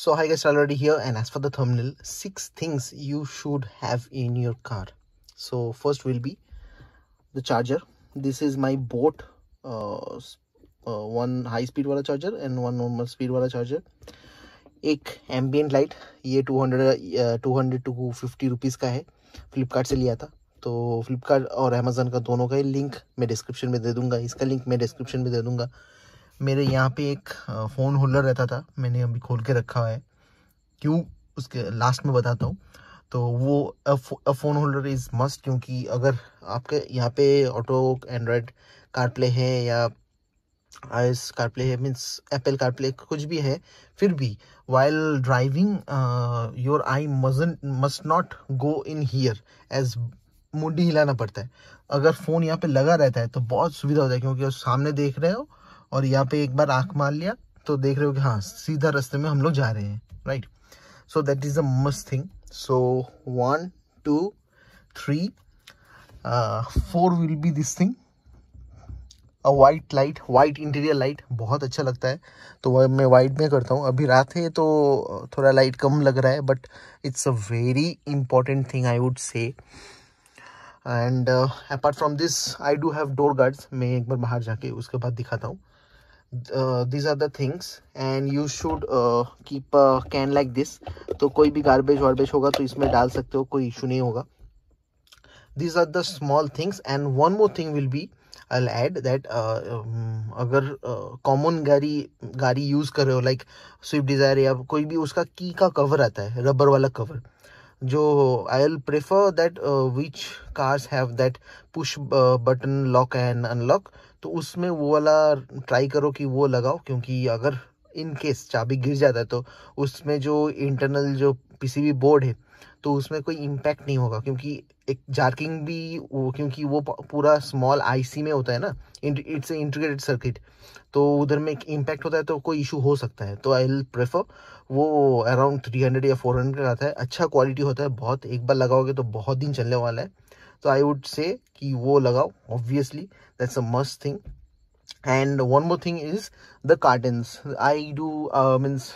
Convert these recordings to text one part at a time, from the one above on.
so hi guys already here and as for the thumbnail six things you should have in your car so first will be the charger this is my boat uh, uh, one high speed wala charger and one normal speed wala charger एक ambient light ये 200 200 to 50 rupees का है फ्लिपकार्ट से लिया था तो फ्लिपकार्ट और Amazon का दोनों का ही लिंक मैं डिस्क्रिप्शन में दे दूंगा इसका लिंक मैं डिस्क्रिप्शन में दे दूंगा मेरे यहाँ पे एक फ़ोन होल्डर रहता था मैंने अभी खोल के रखा है क्यों उसके लास्ट में बताता हूँ तो वो a phone holder is must क्योंकि अगर आपके यहाँ पे ऑटो एंड्रॉयड कारप्ले है या आई एस कारप्ले है मीन्स एप्पल कारप्ले कुछ भी है फिर भी वाइल ड्राइविंग योर आई मजन must not go in here as मुंडी हिलाना पड़ता है अगर फ़ोन यहाँ पे लगा रहता है तो बहुत सुविधा होता है क्योंकि सामने देख रहे हो और यहाँ पे एक बार आँख मार लिया तो देख रहे हो कि हाँ सीधा रास्ते में हम लोग जा रहे हैं right so that is a must thing so one two three four will be this thing a white light white interior light बहुत अच्छा लगता है तो वह मैं वाइट में करता हूँ अभी रात है तो थोड़ा लाइट कम लग रहा है but it's a very important thing I would say and apart from this I do have door guards मैं एक बार बाहर जाके उसके बाद दिखाता हूँ uh, these are the things and you should uh, keep a can like this तो कोई भी garbage वार्बेज होगा तो इसमें डाल सकते हो कोई इशू नहीं होगा these are the small things and one more thing will be I'll add that uh, um, अगर कॉमन uh, गाड़ी गाड़ी यूज़ कर रहे हो लाइक स्विफ्ट डिज़ायर या कोई भी उसका की का कवर आता है रबर वाला कवर जो I'll prefer that which cars have that push button lock and unlock तो उसमें वो वाला ट्राई करो कि वो लगाओ क्योंकि अगर इन केस चाबी गिर जाता है तो उसमें जो इंटरनल जो पीसीबी बोर्ड है तो उसमें कोई इम्पैक्ट नहीं होगा क्योंकि एक जार्किंग भी वो क्योंकि वो पूरा स्मॉल आईसी में होता है ना इट्स इंटीग्रेटेड सर्किट तो उधर में एक इम्पैक्ट होता है तो कोई इशू हो सकता है तो आई विल प्रेफर वो अराउंड थ्री हंड्रेड या फोर हंड्रेड का आता है अच्छा क्वालिटी होता है बहुत एक बार लगाओगे तो बहुत दिन चलने वाला है तो आई वुड से कि वो लगाओ obviously that's a must thing and one more thing is the curtains I do means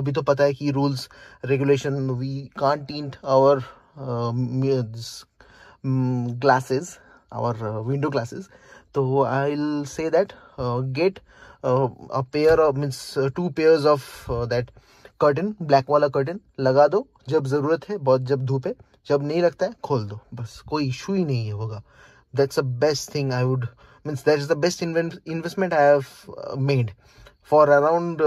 अभी तो पता है कि rules regulation we can't tint our glasses our window glasses तो I will say that get a pair means two pairs of that curtain black वाला curtain लगा दो जब ज़रूरत है बहुत जब धूप है जब नहीं लगता है खोल दो बस कोई इशू ही नहीं होगा that's the best thing i would means is the best invest, investment i have uh, made for around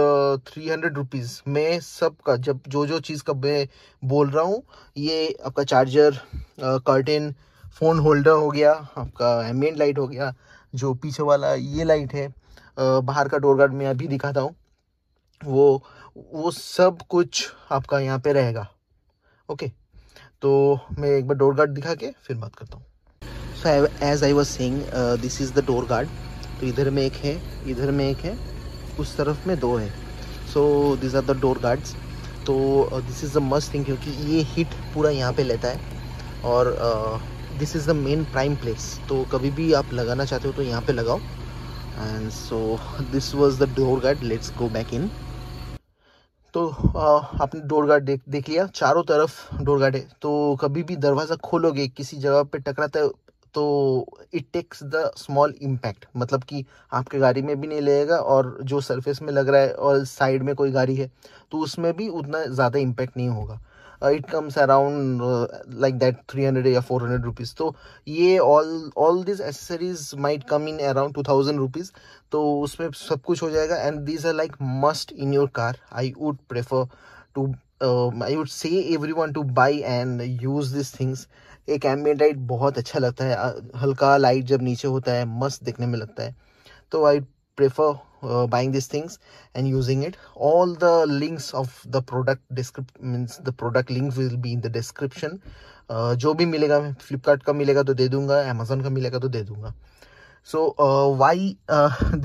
three hundred rupees मैं सबका जब जो जो चीज़ का मैं बोल रहा हूँ ये आपका चार्जर कर्टेन फ़ोन होल्डर हो गया आपका एमेंट लाइट हो गया जो पीछे वाला ये लाइट है uh, बाहर का डोर गार्ड मैं अभी दिखाता हूँ वो वो सब कुछ आपका यहाँ पे रहेगा ओके तो मैं एक बार डोर गार्ड दिखा के फिर बात करता हूँ so as I was seeing this is the door guard तो इधर में एक है इधर में एक है उस तरफ में दो है so this are the door guards तो this is the must thing क्योंकि ये हिट पूरा यहाँ पे लेता है और this is the main prime place तो कभी भी आप लगाना चाहते हो तो यहाँ पे लगाओ and so this was the door guard let's go back in तो uh, आपने डोर गार्ड देख देख लिया चारों तरफ डोर गार्ड है तो कभी भी दरवाज़ा खोलोगे किसी जगह पे टकराता है तो it takes the small impact मतलब कि आपके गाड़ी में भी नहीं लगेगा और जो सरफेस में लग रहा है और साइड में कोई गाड़ी है तो उसमें भी उतना ज़्यादा इम्पैक्ट नहीं होगा it comes around like that three hundred या फोर हंड्रेड रुपीज़ तो ये all all this accessories might come in around two thousand rupees तो उसमें सब कुछ हो जाएगा and these are like must in your car I would prefer to uh, I would say everyone to buy and use these things. एक एम्बियन light बहुत अच्छा लगता है हल्का लाइट जब नीचे होता है मस्त दिखने में लगता है तो I prefer buying this things and using it all the links of the product description means the product link will be in the description जो भी मिलेगा फ्लिपकार्ट का मिलेगा तो दे दूंगा अमेजोन का मिलेगा तो दे दूंगा so why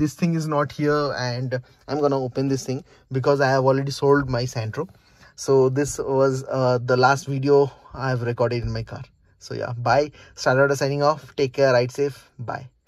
this thing is not here and I am gonna open this thing because I have already sold my Santro so this was uh, the last video i've recorded in my car so yeah bye starter signing off take care ride safe bye